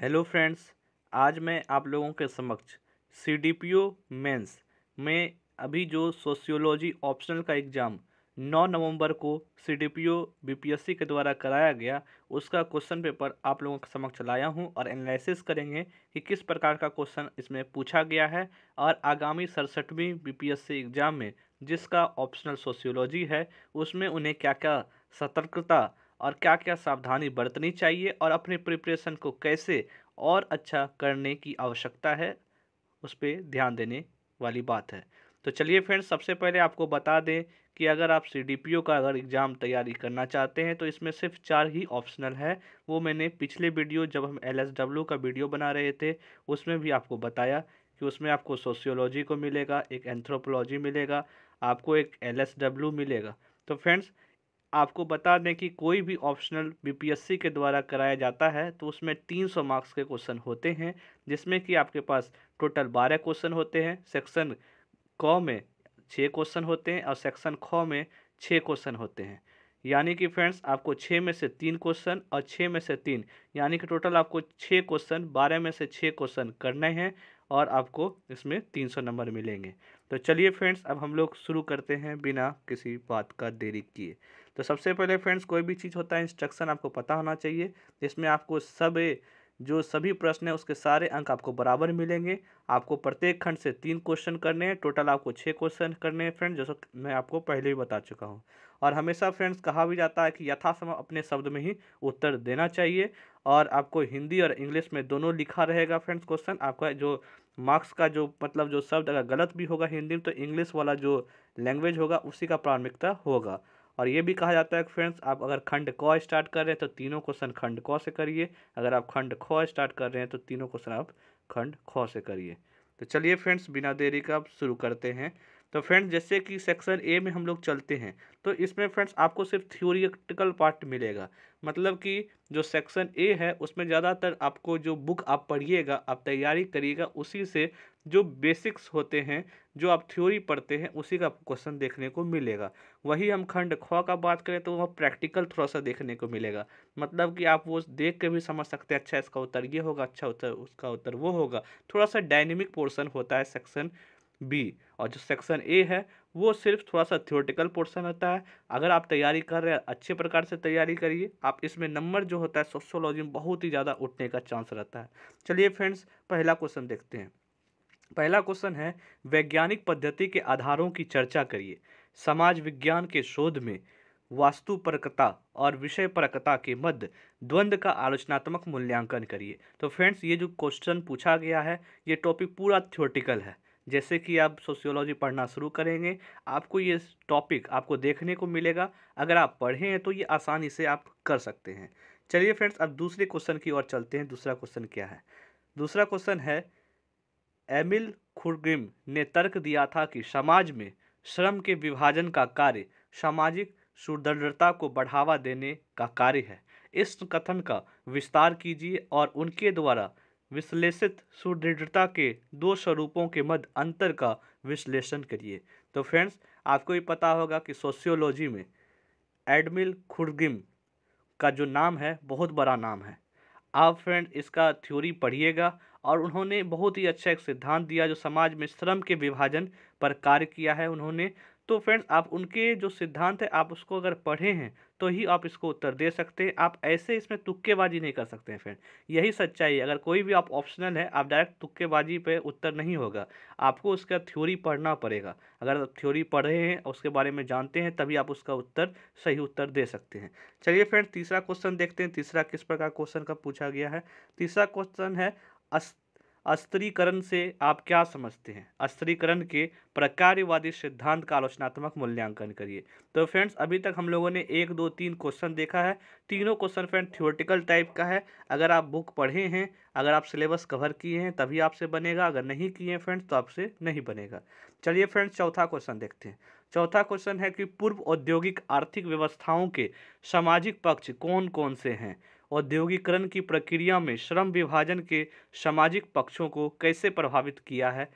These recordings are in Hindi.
हेलो फ्रेंड्स आज मैं आप लोगों के समक्ष C D P O mains में अभी जो सोशियोलॉजी ऑप्शनल का एग्ज़ाम 9 नवंबर को C D P O B P S C के द्वारा कराया गया उसका क्वेश्चन पेपर आप लोगों के समक्ष लाया हूं और एनालिसिस करेंगे कि किस प्रकार का क्वेश्चन इसमें पूछा गया है और आगामी सड़सठवीं B P S C exam में जिसका ऑप्शनल सोशियोलॉजी है उसमें उन्हें क्या क्या सतर्कता और क्या क्या सावधानी बरतनी चाहिए और अपने प्रिपरेशन को कैसे और अच्छा करने की आवश्यकता है उस पर ध्यान देने वाली बात है तो चलिए फ्रेंड्स सबसे पहले आपको बता दें कि अगर आप सी का अगर एग्ज़ाम तैयारी करना चाहते हैं तो इसमें सिर्फ चार ही ऑप्शनल है वो मैंने पिछले वीडियो जब हम एल का वीडियो बना रहे थे उसमें भी आपको बताया कि उसमें आपको सोशियोलॉजी को मिलेगा एक एंथ्रोपोलॉजी मिलेगा आपको एक एल मिलेगा तो फ्रेंड्स आपको बता दें कि कोई भी ऑप्शनल बीपीएससी के द्वारा कराया जाता है तो उसमें 300 मार्क्स के क्वेश्चन होते हैं जिसमें कि आपके पास टोटल 12 क्वेश्चन होते हैं सेक्शन क में छः क्वेश्चन होते हैं और सेक्शन ख में छः क्वेश्चन होते हैं यानी कि फ्रेंड्स आपको छः में से तीन क्वेश्चन और छः में से तीन यानी कि टोटल आपको छः क्वेश्चन बारह में से छः क्वेश्चन करने हैं और आपको इसमें तीन सौ नंबर मिलेंगे तो चलिए फ्रेंड्स अब हम लोग शुरू करते हैं बिना किसी बात का देरी किए तो सबसे पहले फ्रेंड्स कोई भी चीज़ होता है इंस्ट्रक्शन आपको पता होना चाहिए जिसमें आपको सब जो सभी प्रश्न है उसके सारे अंक आपको बराबर मिलेंगे आपको प्रत्येक खंड से तीन क्वेश्चन करने हैं टोटल आपको छः क्वेश्चन करने हैं फ्रेंड्स जैसा मैं आपको पहले ही बता चुका हूँ और हमेशा फ्रेंड्स कहा भी जाता है कि यथासमय अपने शब्द में ही उत्तर देना चाहिए और आपको हिंदी और इंग्लिश में दोनों लिखा रहेगा फ्रेंड्स क्वेश्चन आपका जो मार्क्स का जो मतलब जो शब्द अगर गलत भी होगा हिंदी में तो इंग्लिश वाला जो लैंग्वेज होगा उसी का प्राथमिकता होगा और ये भी कहा जाता है कि फ्रेंड्स आप अगर खंड क स्टार्ट कर रहे हैं तो तीनों क्वेश्चन खंड क से करिए अगर आप खंड ख स्टार्ट कर रहे हैं तो तीनों क्वेश्चन आप खंड ख से करिए तो चलिए फ्रेंड्स बिना देरी का आप शुरू करते हैं तो फ्रेंड्स जैसे कि सेक्शन ए में हम लोग चलते हैं तो इसमें फ्रेंड्स आपको सिर्फ थ्योरिटिकल पार्ट मिलेगा मतलब कि जो सेक्शन ए है उसमें ज़्यादातर आपको जो बुक आप पढ़िएगा आप तैयारी करिएगा उसी से जो बेसिक्स होते हैं जो आप थ्योरी पढ़ते हैं उसी का क्वेश्चन देखने को मिलेगा वही हम खंड ख का बात करें तो वह प्रैक्टिकल थोड़ा सा देखने को मिलेगा मतलब कि आप वो देख के भी समझ सकते हैं अच्छा इसका उत्तर ये होगा अच्छा उत्तर उसका उत्तर वो होगा थोड़ा सा डायनेमिक पोर्सन होता है सेक्शन बी और जो सेक्शन ए है वो सिर्फ थोड़ा सा थियोटिकल पोर्शन होता है अगर आप तैयारी कर रहे हैं अच्छे प्रकार से तैयारी करिए आप इसमें नंबर जो होता है सोशोलॉजी में बहुत ही ज़्यादा उठने का चांस रहता है चलिए फ्रेंड्स पहला क्वेश्चन देखते हैं पहला क्वेश्चन है वैज्ञानिक पद्धति के आधारों की चर्चा करिए समाज विज्ञान के शोध में वास्तु परकता और विषय परकता के मध्य द्वंद्व का आलोचनात्मक मूल्यांकन करिए तो फ्रेंड्स ये जो क्वेश्चन पूछा गया है ये टॉपिक पूरा थियोटिकल है जैसे कि आप सोशियोलॉजी पढ़ना शुरू करेंगे आपको ये टॉपिक आपको देखने को मिलेगा अगर आप पढ़े हैं तो ये आसानी से आप कर सकते हैं चलिए फ्रेंड्स अब दूसरे क्वेश्चन की ओर चलते हैं दूसरा क्वेश्चन क्या है दूसरा क्वेश्चन है एमिल खुरगिम ने तर्क दिया था कि समाज में श्रम के विभाजन का कार्य सामाजिक सुदृढ़ता को बढ़ावा देने का कार्य है इस कथन का विस्तार कीजिए और उनके द्वारा विश्लेषित सुदृढ़ता के दो स्वरूपों के मध्य अंतर का विश्लेषण करिए तो फ्रेंड्स आपको ये पता होगा कि सोशियोलॉजी में एडमिल खुर्गिम का जो नाम है बहुत बड़ा नाम है आप फ्रेंड इसका थ्योरी पढ़िएगा और उन्होंने बहुत ही अच्छा एक सिद्धांत दिया जो समाज में श्रम के विभाजन पर कार्य किया है उन्होंने तो फ्रेंड्स आप उनके जो सिद्धांत है आप उसको अगर पढ़े हैं तो ही आप इसको उत्तर दे सकते हैं आप ऐसे इसमें तुक्केबाजी नहीं कर सकते हैं फ्रेंड यही सच्चाई है अगर कोई भी आप ऑप्शनल है आप डायरेक्ट तुक्केबाजी पे उत्तर नहीं होगा आपको उसका थ्योरी पढ़ना पड़ेगा अगर आप थ्योरी पढ़ रहे हैं उसके बारे में जानते हैं तभी आप उसका उत्तर सही उत्तर दे सकते हैं चलिए फ्रेंड तीसरा क्वेश्चन देखते हैं तीसरा किस प्रकार क्वेश्चन का पूछा गया है तीसरा क्वेश्चन है अस्त्रीकरण से आप क्या समझते हैं अस्त्रीकरण के प्रकार्यवादी सिद्धांत का आलोचनात्मक मूल्यांकन करिए तो फ्रेंड्स अभी तक हम लोगों ने एक दो तीन क्वेश्चन देखा है तीनों क्वेश्चन फ्रेंड थियोरटिकल टाइप का है अगर आप बुक पढ़े हैं अगर आप सिलेबस कवर किए हैं तभी आपसे बनेगा अगर नहीं किए हैं फ्रेंड्स तो आपसे नहीं बनेगा चलिए फ्रेंड्स चौथा क्वेश्चन देखते हैं चौथा क्वेश्चन है कि पूर्व औद्योगिक आर्थिक व्यवस्थाओं के सामाजिक पक्ष कौन कौन से हैं औद्योगिकरण की प्रक्रिया में श्रम विभाजन के सामाजिक पक्षों को कैसे प्रभावित किया है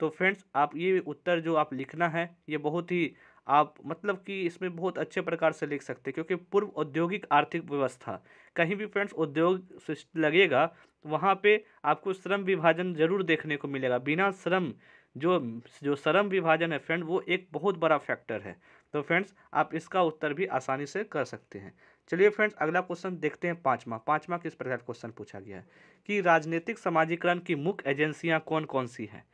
तो फ्रेंड्स आप ये उत्तर जो आप लिखना है ये बहुत ही आप मतलब कि इसमें बहुत अच्छे प्रकार से लिख सकते हैं क्योंकि पूर्व औद्योगिक आर्थिक व्यवस्था कहीं भी फ्रेंड्स उद्योग लगेगा वहाँ पे आपको श्रम विभाजन जरूर देखने को मिलेगा बिना श्रम जो जो शर्म विभाजन है फ्रेंड वो एक बहुत बड़ा फैक्टर है तो फ्रेंड्स आप इसका उत्तर भी आसानी से कर सकते हैं चलिए फ्रेंड्स अगला क्वेश्चन देखते हैं पाँचवा पाँचवा किस प्रकार क्वेश्चन पूछा गया है कि राजनीतिक समाजीकरण की मुख्य एजेंसियाँ कौन कौन सी हैं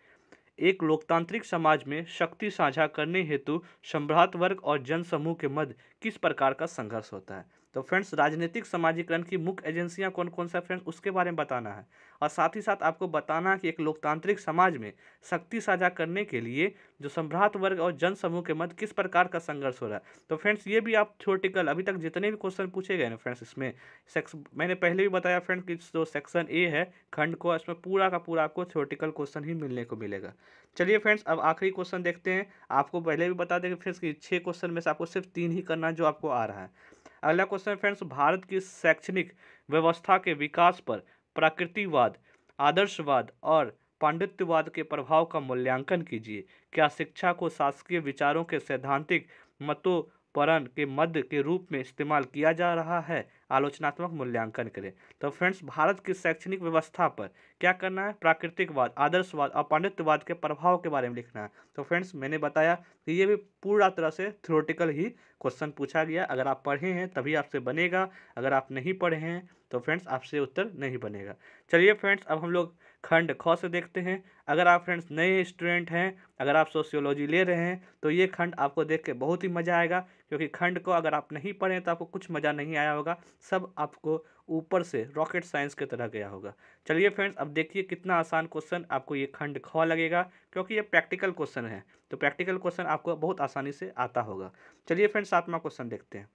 एक लोकतांत्रिक समाज में शक्ति साझा करने हेतु सम्राट वर्ग और जनसमूह के मध्य किस प्रकार का संघर्ष होता है तो फ्रेंड्स राजनीतिक समाजीकरण की मुख्य एजेंसियां कौन कौन सा फ्रेंड्स उसके बारे में बताना है और साथ ही साथ आपको बताना है कि एक लोकतांत्रिक समाज में शक्ति साझा करने के लिए जो सम्राट वर्ग और जन समूह के मध्य किस प्रकार का संघर्ष हो रहा है तो फ्रेंड्स ये भी आप थ्योरटिकल अभी तक जितने भी क्वेश्चन पूछे गए ना फ्रेंड्स इसमें सेक्स मैंने पहले भी बताया फ्रेंड कि जो सेक्शन ए है खंड को इसमें पूरा का पूरा आपको थ्योरेटिकल क्वेश्चन ही मिलने को मिलेगा चलिए फ्रेंड्स अब आखिरी क्वेश्चन देखते हैं आपको पहले भी बता दें फ्रेंड्स कि छः क्वेश्चन में से आपको सिर्फ तीन ही करना जो आपको आ रहा है अगला क्वेश्चन फ्रेंड्स भारत की शैक्षणिक व्यवस्था के विकास पर प्राकृतिवाद आदर्शवाद और पांडित्यवाद के प्रभाव का मूल्यांकन कीजिए क्या शिक्षा को शासकीय विचारों के सैद्धांतिक मतोपरण के मध्य के रूप में इस्तेमाल किया जा रहा है आलोचनात्मक मूल्यांकन करें तो फ्रेंड्स भारत की शैक्षणिक व्यवस्था पर क्या करना है प्राकृतिकवाद आदर्शवाद और पांडित्यवाद के प्रभाव के बारे में लिखना है तो फ्रेंड्स मैंने बताया कि ये भी पूरा तरह से थ्रोटिकल ही क्वेश्चन पूछा गया अगर आप पढ़े हैं तभी आपसे बनेगा अगर आप नहीं पढ़े हैं तो फ्रेंड्स आपसे उत्तर नहीं बनेगा चलिए फ्रेंड्स अब हम लोग खंड ख से देखते हैं अगर आप फ्रेंड्स नए स्टूडेंट हैं अगर आप सोशियोलॉजी ले रहे हैं तो ये खंड आपको देख के बहुत ही मज़ा आएगा क्योंकि खंड को अगर आप नहीं पढ़ें तो आपको कुछ मज़ा नहीं आया होगा सब आपको ऊपर से रॉकेट साइंस के तरह गया होगा चलिए फ्रेंड्स अब देखिए कितना आसान क्वेश्चन आपको ये खंड ख लगेगा क्योंकि ये प्रैक्टिकल क्वेश्चन है तो प्रैक्टिकल क्वेश्चन आपको बहुत आसानी से आता होगा चलिए फ्रेंड्स सातवां क्वेश्चन देखते हैं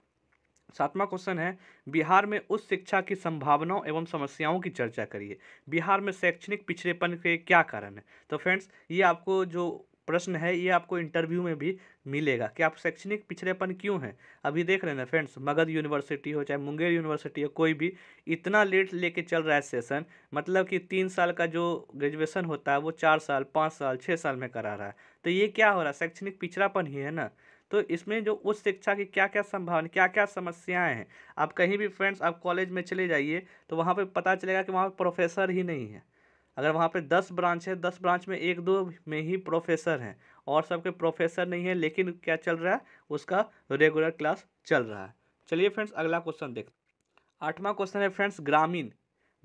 सातवां क्वेश्चन है बिहार में उच्च शिक्षा की संभावनाओं एवं समस्याओं की चर्चा करिए बिहार में शैक्षणिक पिछड़ेपन के क्या कारण है तो फ्रेंड्स ये आपको जो प्रश्न है ये आपको इंटरव्यू में भी मिलेगा कि आप शैक्षणिक पिछड़ेपन क्यों हैं अभी देख रहे हैं फ्रेंड्स मगध यूनिवर्सिटी हो चाहे मुंगेर यूनिवर्सिटी हो कोई भी इतना लेट लेके चल रहा है सेशन मतलब कि तीन साल का जो ग्रेजुएशन होता है वो चार साल पाँच साल छः साल में करा रहा है तो ये क्या हो रहा है शैक्षणिक पिछड़ापन ही है ना तो इसमें जो उच्च शिक्षा की क्या क्या संभावना क्या क्या समस्याएं हैं आप कहीं भी फ्रेंड्स आप कॉलेज में चले जाइए तो वहाँ पर पता चलेगा कि वहाँ पर प्रोफेसर ही नहीं है अगर वहाँ पे दस ब्रांच है दस ब्रांच में एक दो में ही प्रोफेसर हैं और सबके प्रोफेसर नहीं है लेकिन क्या चल रहा है उसका रेगुलर क्लास चल रहा है चलिए फ्रेंड्स अगला क्वेश्चन देख आठवां क्वेश्चन है फ्रेंड्स ग्रामीण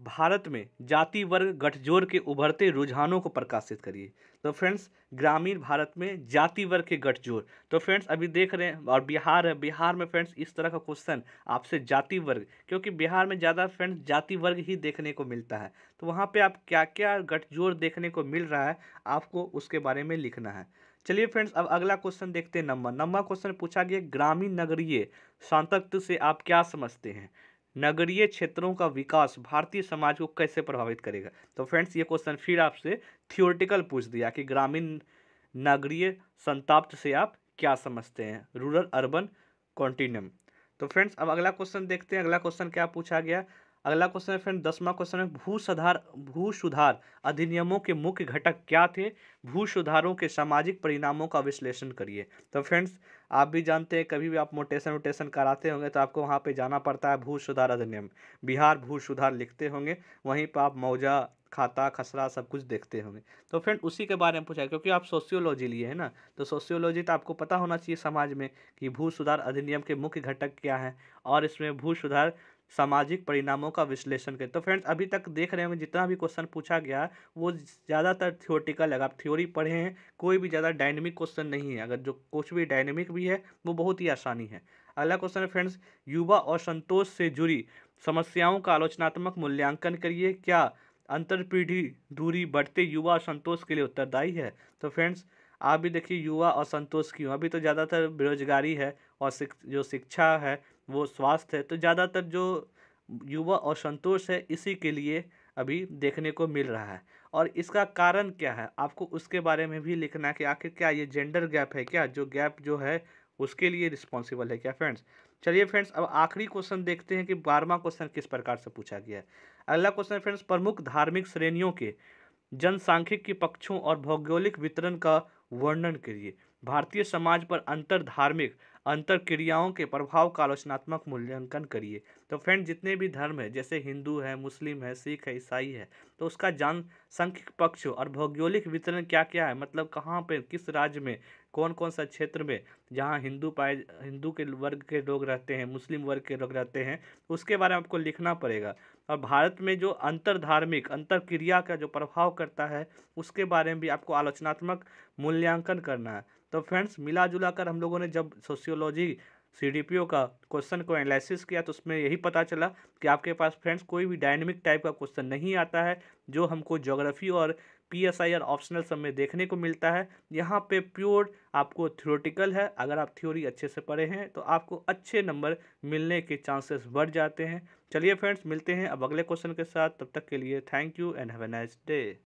भारत में जाति वर्ग गठजोड़ के उभरते रुझानों को प्रकाशित करिए तो फ्रेंड्स ग्रामीण भारत में जाति वर्ग के गठजोड़ तो फ्रेंड्स अभी देख रहे हैं और बिहार है बिहार में फ्रेंड्स इस तरह का क्वेश्चन आपसे जाति वर्ग क्योंकि बिहार में ज़्यादा फ्रेंड्स जाति वर्ग ही देखने को मिलता है तो वहाँ पर आप क्या क्या गठजोड़ देखने को मिल रहा है आपको उसके बारे में लिखना है चलिए फ्रेंड्स अब अगला क्वेश्चन देखते हैं नंबर नंबर क्वेश्चन पूछा गया ग्रामीण नगरीय सांतत्व से आप क्या समझते हैं नगरीय क्षेत्रों का विकास भारतीय समाज को कैसे प्रभावित करेगा तो फ्रेंड्स ये क्वेश्चन फिर आपसे थियोरटिकल पूछ दिया कि ग्रामीण नगरीय संताप्त से आप क्या समझते हैं रूरल अर्बन कॉन्टिन्यूम तो फ्रेंड्स अब अगला क्वेश्चन देखते हैं अगला क्वेश्चन क्या पूछा गया अगला क्वेश्चन है फ्रेंड दसवां क्वेश्चन है भू सुधार भू सुधार अधिनियमों के मुख्य घटक क्या थे भू सुधारों के सामाजिक परिणामों का विश्लेषण करिए तो फ्रेंड्स आप भी जानते हैं कभी भी आप मोटेशन वोटेशन कराते होंगे तो आपको वहाँ पे जाना पड़ता है भू सुधार अधिनियम बिहार भू सुधार लिखते होंगे वहीं पर आप मौजा खाता खसरा सब कुछ देखते होंगे तो फ्रेंड उसी के बारे में पूछा है क्योंकि आप सोशियोलॉजी लिए है ना तो सोशियोलॉजी तो आपको पता होना चाहिए समाज में कि भू सुधार अधिनियम के मुख्य घटक क्या हैं और इसमें भू सुधार सामाजिक परिणामों का विश्लेषण करें तो फ्रेंड्स अभी तक देख रहे होंगे जितना भी क्वेश्चन पूछा गया वो ज़्यादातर थ्योरेटिकल है आप थ्योरी पढ़े हैं कोई भी ज़्यादा डायनेमिक क्वेश्चन नहीं है अगर जो कुछ भी डायनेमिक भी है वो बहुत ही आसानी है अगला क्वेश्चन है फ्रेंड्स युवा और संतोष से जुड़ी समस्याओं का आलोचनात्मक मूल्यांकन करिए क्या अंतर पीढ़ी दूरी बढ़ते युवा और संतोष के लिए उत्तरदायी है तो फ्रेंड्स आप भी देखिए युवा और संतोष क्यों अभी तो ज़्यादातर बेरोजगारी है और शिक जो शिक्षा है वो स्वास्थ्य है तो ज़्यादातर जो युवा असंतोष है इसी के लिए अभी देखने को मिल रहा है और इसका कारण क्या है आपको उसके बारे में भी लिखना है कि आखिर क्या ये जेंडर गैप है क्या जो गैप जो है उसके लिए रिस्पॉन्सिबल है क्या फ्रेंड्स चलिए फ्रेंड्स अब आखिरी क्वेश्चन देखते हैं कि बारहवा क्वेश्चन किस प्रकार से पूछा गया है अगला क्वेश्चन फ्रेंड्स प्रमुख धार्मिक श्रेणियों के जनसांख्यिक के पक्षों और भौगोलिक वितरण का वर्णन करिए भारतीय समाज पर अंतर धार्मिक अंतर क्रियाओं के प्रभाव का आलोचनात्मक मूल्यांकन करिए तो फ्रेंड जितने भी धर्म है जैसे हिंदू है मुस्लिम है सिख है ईसाई है तो उसका जनसंख्यक पक्ष और भौगोलिक वितरण क्या क्या है मतलब कहाँ पे किस राज्य में कौन कौन सा क्षेत्र में जहाँ हिंदू पाए हिंदू के वर्ग के लोग रहते हैं मुस्लिम वर्ग के लोग रहते हैं उसके बारे में आपको लिखना पड़ेगा और भारत में जो अंतर धार्मिक अंतर क्रिया का जो प्रभाव करता है उसके बारे में भी आपको आलोचनात्मक मूल्यांकन करना है तो फ्रेंड्स मिला जुला कर हम लोगों ने जब सोशियोलॉजी सी का क्वेश्चन को एनालिसिस किया तो उसमें यही पता चला कि आपके पास फ्रेंड्स कोई भी डायनेमिक टाइप का क्वेश्चन नहीं आता है जो हमको जोग्राफी और P S I R optional सब में देखने को मिलता है यहाँ पे प्योर आपको थ्योरेटिकल है अगर आप थ्योरी अच्छे से पढ़े हैं तो आपको अच्छे नंबर मिलने के चांसेस बढ़ जाते हैं चलिए फ्रेंड्स मिलते हैं अब अगले क्वेश्चन के साथ तब तक के लिए thank you and have a nice day